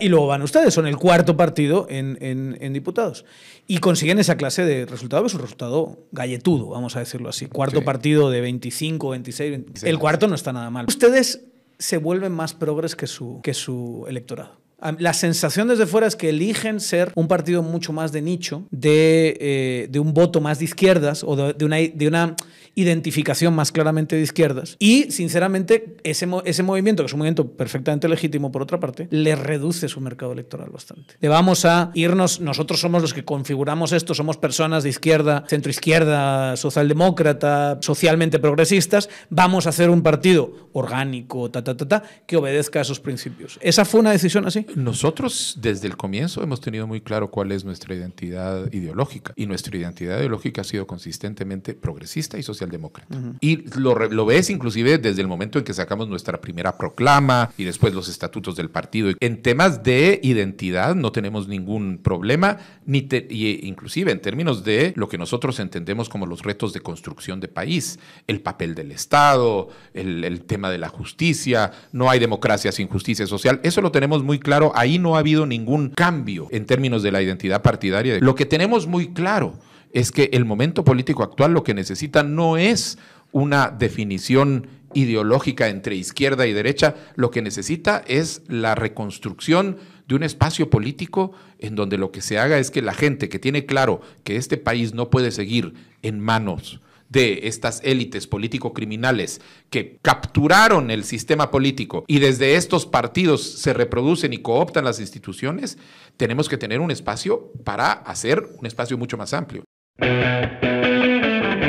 y luego van ustedes, son el cuarto partido en, diputados. Y consiguen esa clase de resultado, es un resultado galletudo, vamos a decirlo así. Cuarto partido de 25, 26, el cuarto no está nada mal. Ustedes se vuelven más progres que su, que su electorado la sensación desde fuera es que eligen ser un partido mucho más de nicho, de, eh, un voto más de izquierdas o de, una, de una identificación más claramente de izquierdas. Y, sinceramente, ese, ese movimiento, que es un movimiento perfectamente legítimo por otra parte, le reduce su mercado electoral bastante. Le vamos a irnos, nosotros somos los que configuramos esto, somos personas de izquierda, centroizquierda, socialdemócrata, socialmente progresistas, vamos a hacer un partido orgánico, ta, ta, ta, ta, que obedezca a esos principios. ¿Esa fue una decisión así? Nosotros desde el comienzo hemos tenido muy claro cuál es nuestra identidad ideológica y nuestra identidad ideológica ha sido consistentemente progresista y socialdemócrata. Y lo, lo ves inclusive desde el momento en que sacamos nuestra primera proclama y después los estatutos del partido. En temas de identidad no tenemos ningún problema, ni e, inclusive en términos de lo que nosotros entendemos como los retos de construcción de país, el papel del Estado, el, el tema de la justicia, no hay democracia sin justicia social, eso lo tenemos muy claro ahí no ha habido ningún cambio en términos de la identidad partidaria. Lo que tenemos muy claro es que el momento político actual lo que necesita no es una definición ideológica entre izquierda y derecha, lo que necesita es la reconstrucción de un espacio político en donde lo que se haga es que la gente que tiene claro que este país no puede seguir en manos de estas élites político-criminales que capturaron el sistema político y desde estos partidos se reproducen y cooptan las instituciones, tenemos que tener un espacio para hacer un espacio mucho más amplio.